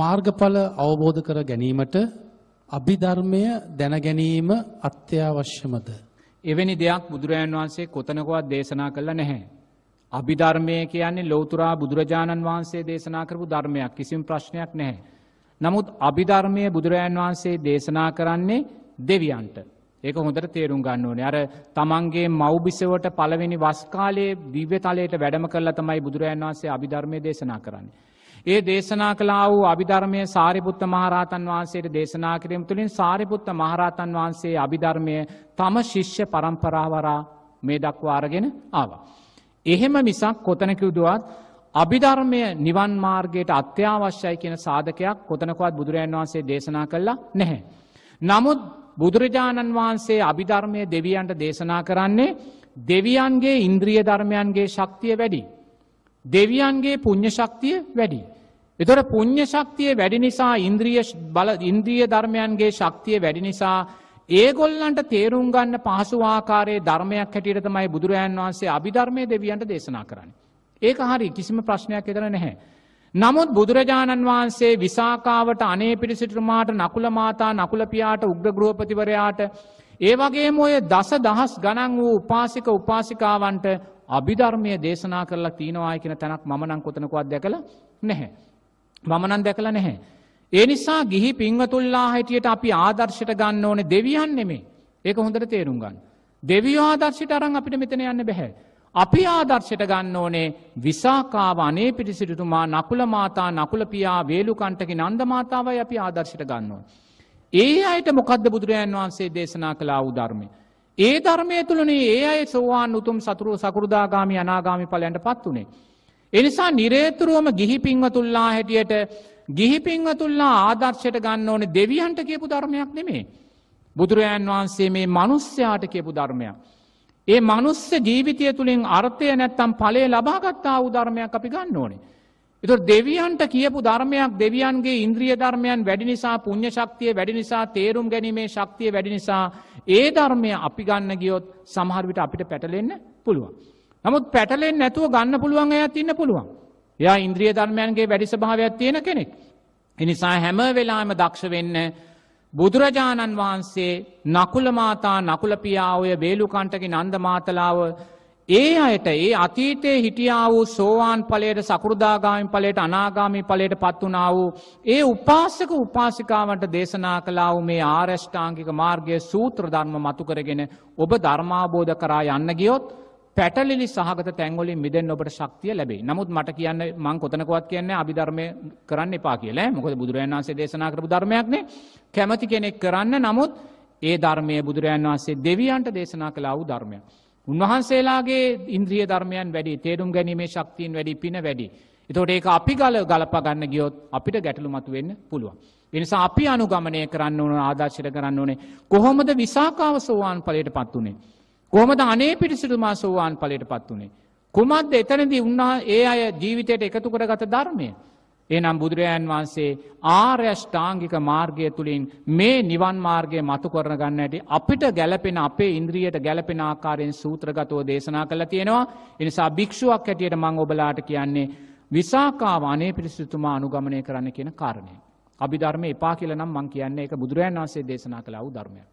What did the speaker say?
මාර්ගඵල අවබෝධ කර ගැනීමට අභිධර්මය දැන ගැනීම අත්‍යවශ්‍යමද. එවැනි දෙයක් බුදුරජාන් වහන්සේ කොතනකවත් දේශනා කළ නැහැ. අභිධර්මය කියන්නේ ලෝතුරා බුදුරජාණන් වහන්සේ දේශනා කරපු ධර්මයක් කිසිම ප්‍රශ්නයක් නැහැ. නමුත් අභිධර්මය බුදුරජාන් වහන්සේ දේශනා කරන්නේ දෙවියන්ට. ඒක හොඳට තේරුම් ගන්න ඕනේ. අර තමන්ගේ මව්බිසවට පළවෙනි වස් කාලයේ දිව්‍ය තලයට වැඩම කරලා තමයි බුදුරජාණන් වහන්සේ අභිධර්මයේ දේශනා කරන්නේ. ඒ දේශනා කලා වූ අභිධර්මය සාරිපුත්ත මහරහතන් වහන්සේට දේශනා කිරීම තුළින් සාරිපුත්ත මහරහතන් වහන්සේ අභිධර්මය තම ශිෂ්‍ය පරම්පරාවරා මේ දක්වා අරගෙන ආවා. එහෙම මිසක් කොතනකිවුදුවත් අභිධර්මය නිවන් මාර්ගයට අත්‍යවශ්‍යයි කියන සාධකයක් කොතනකවත් බුදුරජන් වහන්සේ දේශනා කළා නැහැ. නමුත් බුදුරජාණන් වහන්සේ අභිධර්මය දෙවියන්ට දේශනා කරන්නේ දෙවියන්ගේ ඉන්ද්‍රිය ධර්මයන්ගේ ශක්තිය වැඩි. දෙවියන්ගේ පුුණ්්‍ය ශක්තිය වැඩි. එතොට පුුණ්්‍ය ශක්තිය වැඩි නිසා ඉන්ද්‍රිය බල ඉන්ද්‍රිය ධර්මයන්ගේ ශක්තිය වැඩි නිසා ඒගොල්ලන්ට තේරුම් ගන්න පහසුවාකාරයේ ධර්මයක් හැටියට තමයි බුදුරජන් වහන්සේ අභිධර්මය දෙවියන්ට දේශනා කරන්න. ඒක හරි කිසිම ප්‍රශ්නයක් එතර නැහැ. නමුත් බුදුරජාණන් වහන්සේ විසාකාවට අනේ පිරිසිටුමාට නකුල මාතා නකුලපියාට උග්‍ර ගෘහපතිවරයාට ඒ වගේ මොය දස දහස් ගණන් වූ උපාසික උපාසිකාවන්ට අභිධර්මය දේශනා කරලා තියෙනවා කියන තැනක් මම නම් කොතනකවත් දැකලා නැහැ. මම නම් දැකලා නැහැ. ඒ නිසා ගිහි පින්වතුල්ලා හැටියට අපි ආදර්ශයට ගන්න ඕනේ දෙවියන් නෙමේ. ඒක හොඳට තේරුම් ගන්න. දෙවියෝ ආදර්ශයට අරන් අපිට මෙතන යන්න බැහැ. අපි ආදර්ශයට ගන්න ඕනේ විසාකාව අනේ පිටිසිටුතුමා නකුල මාතා නකුල පියා වේලුකණ්ටකි නන්ද මාතාවයි අපි ආදර්ශයට ගන්නවා. ඒ අයට මොකද බුදුරජාන් වහන්සේ දේශනා කලා උධර්මය. ඒ ධර්මය තුළනේ ඒ අයි සෝවාන් උතුම් සතුරුව සකෘදාගාමි අනාගාමි පලයන්ට පත් වනේ. එනිසා නිරේතුරුවම ගිහිපිංව තුල්ලා හැටියට ගිහිපිංව තුල්ලා ආදර්ශයට ගන්න ඕන දෙවියන්ට කියපු ධර්මයක් නෙමේ. බුදුරජාන් වහන්සේ මේ මනුස්්‍යයාට කියපු ධර්මයක්. ඒ මනුස්්‍ය ජීවිතය තුළින් අර්ථය නැත්තම් පලේ ලබාගත්තා උධර්මයක් අපි ගන්න ඕනේ. එතු දෙවියන්ට කියපු ධර්මයක් දෙවියන්ගේ ඉන්ද්‍රිය ධර්මයන් වැඩි නිසා පුුණ්්‍ය ශක්තිය වැඩි නිසා තේරුම් ගැනීමේ ශක්තිය වැඩි නිසා ඒ ධර්මය අපි ගන්න ගියොත් සමහරවිට අපිට පැටලෙන්න පුළුවන්. නමුත් පැටලෙන් නැතුව ගන්න පුළුවන් ඇත් ඉන්න පුළුවන්. යා ඉන්ද්‍රිය ධර්මයන්ගේ වැඩි ස්භාවයක් තියෙන කෙනෙක්. එනිසා හැම වෙලාම දක්ෂ වෙන්න බුදුරජාණන් වහන්සේ නකුලමාතා නකුලපියාවය බේලුකන්ටකි නන්ද මාතලාව ඒ අයට ඒ අතීතයේ හිටියා වූ සෝවාන් ඵලයට සකෘදාගාමි ඵලයට අනාගාමි ඵලයට පත් වුණා වූ ඒ උපාසක උපාසිකාවන්ට දේශනා කළා වූ මේ ආරෂ්ඨාංගික මාර්ගයේ සූත්‍ර ධර්ම මතු කරගෙන ඔබ ධර්මාබෝධ කරා යන්න ගියොත් පැටලිලි සහගත තැන්වලින් මිදෙන් ඔබට ශක්තිය ලැබේ. නමුත් මට කියන්න මං කොතනකවත් කියන්නේ අභිධර්මය කරන්න එපා කියලා. මොකද බුදුරජාණන් වහන්සේ දේශනා කරපු ධර්මයක්නේ. කැමැති කෙනෙක් කරන්න නමුත් ඒ ධර්මයේ බුදුරජාණන් වහන්සේ දෙවියන්ට දේශනා කළා වූ ධර්මයක්. උන්වහන්සේලාගේ ඉන්ද්‍රිය ධර්මයන් වැඩි තේරුම් ගැනීමේ ශක්තියන් වැඩි පින වැඩි. එතකොට ඒක අපි ගල ගලපගන්න ගියොත් අපිට ගැටලු මතු වෙන්න පුළුවන්. එනිසා අපි අනුගමනය කරන්න ඕන ආදර්ශයට කරන්න ඕනේ කොහොමද විසාකාව සෝවාන් පලයට පත් වනේ. කොහොමද අනේ පිරිසිටුමා සෝවාන් පලයට පත් වනේ. කුමක්ද එතනදී උන්නා ඒ අය ජීවිතයට එකතු කරගත ධර්මය. එනම් බුදුරජාන් වහන්සේ ආර්යෂ්ඨාංගික මාර්ගය තුළින් මේ නිවන් මාර්ගය මතු කරන ගන්න ඇට අපිට ගැලපෙන අපේ ඉන්ද්‍රියට ගැලපෙන ආකාරයෙන් සූත්‍රගතව දේශනා කළ තියෙනවා එනිසා භික්ෂුවක් ඇටියට මං ඔබලාට කියන්නේ විසාකාව අනේ පිරිසිතුමා අනුගමනය කරන්න කියෙන කාරණය. අභිධර්ම එපා කියලනම් මං කියන්නේ එක බුදුරජන් වන්සේ දේශනා කළ වූ ධර්මයක්.